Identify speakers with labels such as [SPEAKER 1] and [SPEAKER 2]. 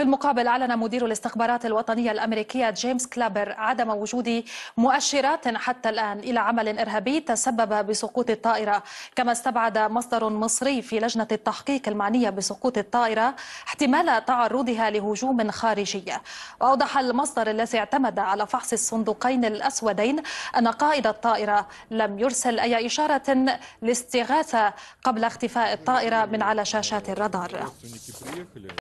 [SPEAKER 1] في المقابل أعلن مدير الاستخبارات الوطنية الأمريكية جيمس كلابر عدم وجود مؤشرات حتى الآن إلى عمل إرهابي تسبب بسقوط الطائرة كما استبعد مصدر مصري في لجنة التحقيق المعنية بسقوط الطائرة احتمال تعرضها لهجوم خارجي وأوضح المصدر الذي اعتمد على فحص الصندوقين الأسودين أن قائد الطائرة لم يرسل أي إشارة لاستغاثة قبل اختفاء الطائرة من على شاشات الرادار